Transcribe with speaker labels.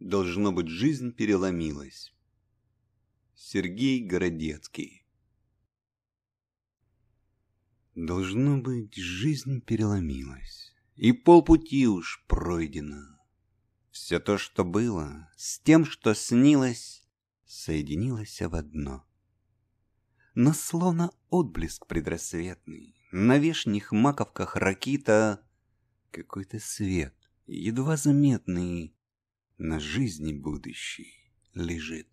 Speaker 1: Должно быть, жизнь переломилась. Сергей Городецкий Должно быть, жизнь переломилась, и полпути уж пройдено. Все то, что было, с тем, что снилось, соединилось в одно. Но словно отблеск предрассветный, на вешних маковках ракита какой-то свет, едва заметный, на жизни будущей лежит.